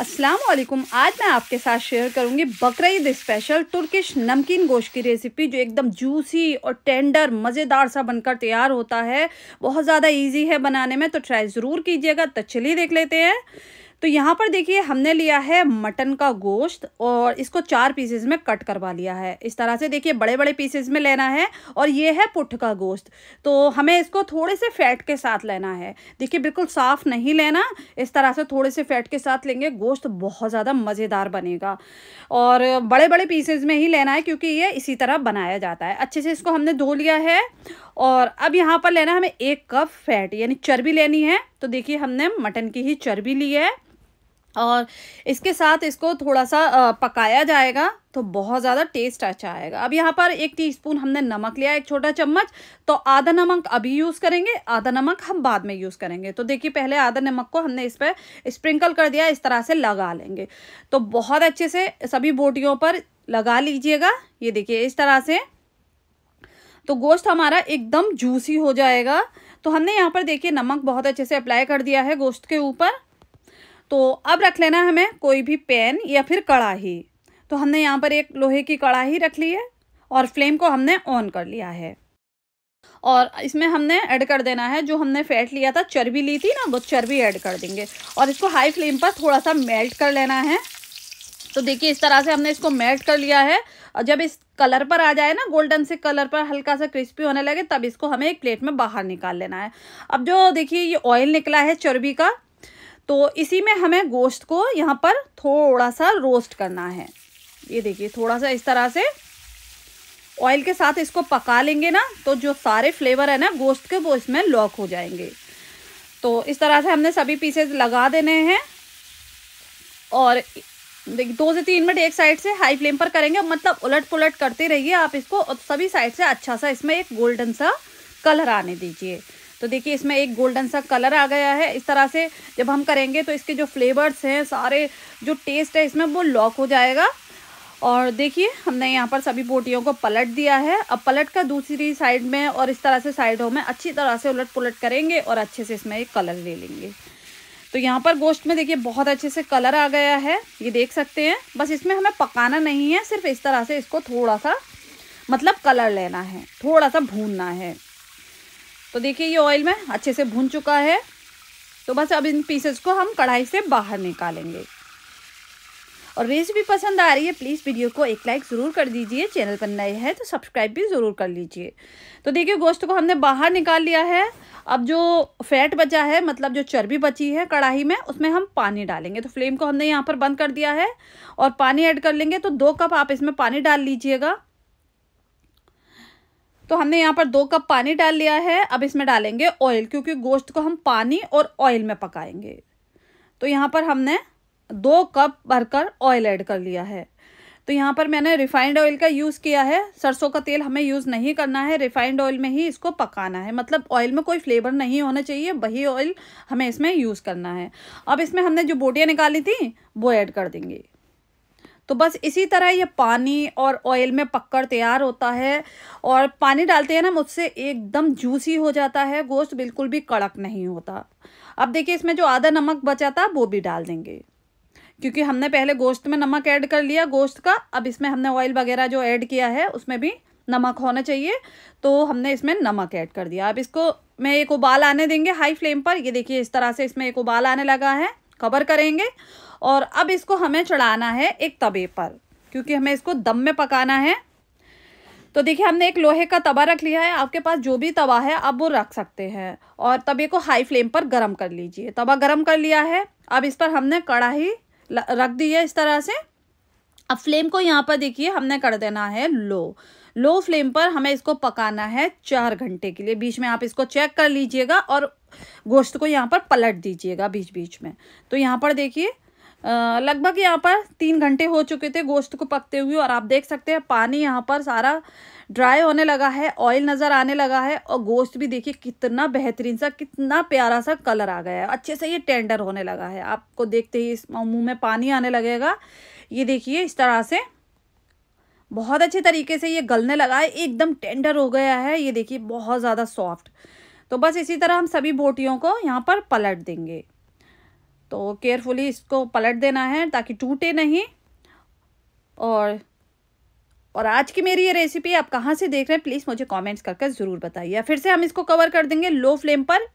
वालेकुम आज मैं आपके साथ शेयर करूंगी बकरीद स्पेशल तुर्किश नमकीन गोश्त की रेसिपी जो एकदम जूसी और टेंडर मज़ेदार सा बनकर तैयार होता है बहुत ज़्यादा इजी है बनाने में तो ट्राई ज़रूर कीजिएगा तो चलिए देख लेते हैं तो यहाँ पर देखिए हमने लिया है मटन का गोश्त और इसको चार पीसेज में कट करवा लिया है इस तरह से देखिए बड़े बड़े पीसेस में लेना है और ये है पुठ का गोश्त तो हमें इसको थोड़े से फैट के साथ लेना है देखिए बिल्कुल साफ़ नहीं लेना इस तरह से थोड़े से फैट के साथ लेंगे गोश्त बहुत ज़्यादा मज़ेदार बनेगा और बड़े बड़े पीसेज में ही लेना है क्योंकि ये इसी तरह बनाया जाता है अच्छे से इसको हमने धो लिया है और अब यहाँ पर लेना है हमें एक कप फैट यानी चर्बी लेनी है तो देखिए हमने मटन की ही चर्बी ली है और इसके साथ इसको थोड़ा सा पकाया जाएगा तो बहुत ज़्यादा टेस्ट अच्छा आएगा अब यहाँ पर एक टीस्पून हमने नमक लिया एक छोटा चम्मच तो आधा नमक अभी यूज़ करेंगे आधा नमक हम बाद में यूज़ करेंगे तो देखिए पहले आधा नमक को हमने इस पर स्प्रिंकल कर दिया इस तरह से लगा लेंगे तो बहुत अच्छे से सभी बोटियों पर लगा लीजिएगा ये देखिए इस तरह से तो गोश्त हमारा एकदम जूसी हो जाएगा तो हमने यहाँ पर देखिए नमक बहुत अच्छे से अप्लाई कर दिया है गोश्त के ऊपर तो अब रख लेना हमें कोई भी पैन या फिर कढ़ाही तो हमने यहाँ पर एक लोहे की कढ़ाही रख ली है और फ्लेम को हमने ऑन कर लिया है और इसमें हमने ऐड कर देना है जो हमने फैट लिया था चर्बी ली थी ना वो चर्बी ऐड कर देंगे और इसको हाई फ्लेम पर थोड़ा सा मेल्ट कर लेना है तो देखिए इस तरह से हमने इसको मेल्ट कर लिया है और जब इस कलर पर आ जाए ना गोल्डन से कलर पर हल्का सा क्रिस्पी होने लगे तब इसको हमें एक प्लेट में बाहर निकाल लेना है अब जो देखिए ये ऑयल निकला है चर्बी का तो इसी में हमें गोश्त को यहाँ पर थोड़ा सा रोस्ट करना है ये देखिए थोड़ा सा इस तरह से ऑयल के साथ इसको पका लेंगे ना तो जो सारे फ्लेवर है ना गोश्त के वो इसमें लॉक हो जाएंगे तो इस तरह से हमने सभी पीसेस लगा देने हैं और देखिए दो से तीन मिनट एक साइड से हाई फ्लेम पर करेंगे मतलब उलट पुलट करते रहिए आप इसको और सभी साइड से अच्छा सा इसमें एक गोल्डन सा कलर आने दीजिए तो देखिए इसमें एक गोल्डन सा कलर आ गया है इस तरह से जब हम करेंगे तो इसके जो फ्लेवर्स हैं सारे जो टेस्ट है इसमें वो लॉक हो जाएगा और देखिए हमने यहाँ पर सभी बोटियों को पलट दिया है अब पलट कर दूसरी साइड में और इस तरह से साइडों में अच्छी तरह से उलट पुलट करेंगे और अच्छे से इसमें एक कलर ले लेंगे तो यहाँ पर गोश्त में देखिए बहुत अच्छे से कलर आ गया है ये देख सकते हैं बस इसमें हमें पकाना नहीं है सिर्फ इस तरह से इसको थोड़ा सा मतलब कलर लेना है थोड़ा सा भूनना है तो देखिए ये ऑयल में अच्छे से भून चुका है तो बस अब इन पीसेस को हम कढ़ाई से बाहर निकालेंगे और रेसिपी पसंद आ रही है प्लीज़ वीडियो को एक लाइक ज़रूर कर दीजिए चैनल पर नए हैं तो सब्सक्राइब भी ज़रूर कर लीजिए तो देखिए गोश्त को हमने बाहर निकाल लिया है अब जो फैट बचा है मतलब जो चर्बी बची है कढ़ाई में उसमें हम पानी डालेंगे तो फ्लेम को हमने यहाँ पर बंद कर दिया है और पानी ऐड कर लेंगे तो दो कप आप इसमें पानी डाल लीजिएगा तो हमने यहाँ पर दो कप पानी डाल लिया है अब इसमें डालेंगे ऑयल क्योंकि गोश्त को हम पानी और ऑयल में पकाएंगे तो यहाँ पर हमने दो कप भरकर ऑयल ऐड कर लिया है तो यहाँ पर मैंने रिफाइंड ऑयल का यूज़ किया है सरसों का तेल हमें यूज़ नहीं करना है रिफाइंड ऑयल में ही इसको पकाना है मतलब ऑयल में कोई फ्लेवर नहीं होना चाहिए वही ऑयल हमें इसमें यूज़ करना है अब इसमें हमने जो बोटियाँ निकाली थी वो ऐड कर देंगे तो बस इसी तरह ये पानी और ऑयल में पकड़ तैयार होता है और पानी डालते हैं ना मुझसे एकदम जूसी हो जाता है गोश्त बिल्कुल भी कड़क नहीं होता अब देखिए इसमें जो आधा नमक बचा था वो भी डाल देंगे क्योंकि हमने पहले गोश्त में नमक ऐड कर लिया गोश्त का अब इसमें हमने ऑयल वगैरह जो ऐड किया है उसमें भी नमक होना चाहिए तो हमने इसमें नमक ऐड कर दिया अब इसको मैं एक उबाल आने देंगे हाई फ्लेम पर ये देखिए इस तरह से इसमें एक उबाल आने लगा है कवर करेंगे और अब इसको हमें चढ़ाना है एक तवे पर क्योंकि हमें इसको दम में पकाना है तो देखिए हमने एक लोहे का तवा रख लिया है आपके पास जो भी तवा है आप वो रख सकते हैं और तवे को हाई फ्लेम पर गर्म कर लीजिए तवा गर्म कर लिया है अब इस पर हमने कढ़ाई रख दी है इस तरह से अब फ्लेम को यहाँ पर देखिए हमने कर देना है लो लो फ्लेम पर हमें इसको पकाना है चार घंटे के लिए बीच में आप इसको चेक कर लीजिएगा और गोश्त को यहाँ पर पलट दीजिएगा बीच बीच में तो यहाँ पर देखिए लगभग यहाँ पर तीन घंटे हो चुके थे गोश्त को पकते हुए और आप देख सकते हैं पानी यहाँ पर सारा ड्राई होने लगा है ऑयल नज़र आने लगा है और गोश्त भी देखिए कितना बेहतरीन सा कितना प्यारा सा कलर आ गया है अच्छे से ये टेंडर होने लगा है आपको देखते ही इस मुँह में पानी आने लगेगा ये देखिए इस तरह से बहुत अच्छे तरीके से ये गलने लगा है एकदम टेंडर हो गया है ये देखिए बहुत ज़्यादा सॉफ्ट तो बस इसी तरह हम सभी बोटियों को यहाँ पर पलट देंगे तो केयरफुली इसको पलट देना है ताकि टूटे नहीं और और आज की मेरी ये रेसिपी आप कहाँ से देख रहे हैं प्लीज़ मुझे कमेंट्स करके ज़रूर बताइए फिर से हम इसको कवर कर देंगे लो फ्लेम पर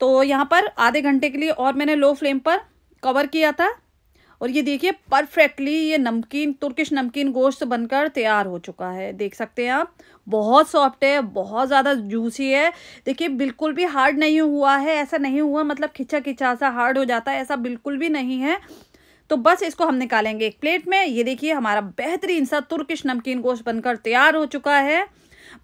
तो यहाँ पर आधे घंटे के लिए और मैंने लो फ्लेम पर कवर किया था और ये देखिए परफेक्टली ये नमकीन तुर्किश नमकीन गोश्त बनकर तैयार हो चुका है देख सकते हैं आप बहुत सॉफ्ट है बहुत ज़्यादा जूसी है देखिए बिल्कुल भी हार्ड नहीं हुआ है ऐसा नहीं हुआ मतलब खिंचा खिंचा सा हार्ड हो जाता है ऐसा बिल्कुल भी नहीं है तो बस इसको हम निकालेंगे एक प्लेट में ये देखिए हमारा बेहतरीन सा तुर्किश नमकीन गोश्त बनकर तैयार हो चुका है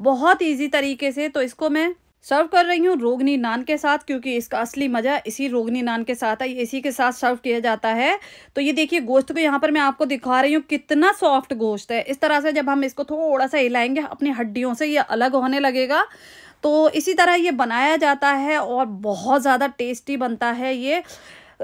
बहुत ईजी तरीके से तो इसको मैं सर्व कर रही हूँ रोगनी नान के साथ क्योंकि इसका असली मज़ा इसी रोगनी नान के साथ है इसी के साथ सर्व किया जाता है तो ये देखिए गोश्त को यहाँ पर मैं आपको दिखा रही हूँ कितना सॉफ्ट गोश्त है इस तरह से जब हम इसको थोड़ा सा हिलाएंगे अपनी हड्डियों से ये अलग होने लगेगा तो इसी तरह ये बनाया जाता है और बहुत ज़्यादा टेस्टी बनता है ये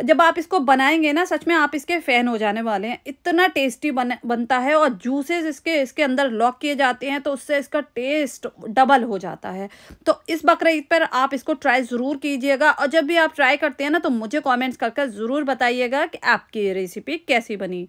जब आप इसको बनाएंगे ना सच में आप इसके फ़ैन हो जाने वाले हैं इतना टेस्टी बन बनता है और जूसेस इसके इसके अंदर लॉक किए जाते हैं तो उससे इसका टेस्ट डबल हो जाता है तो इस बकर पर आप इसको ट्राई ज़रूर कीजिएगा और जब भी आप ट्राई करते हैं ना तो मुझे कॉमेंट्स करके ज़रूर बताइएगा कि आपकी रेसिपी कैसी बनी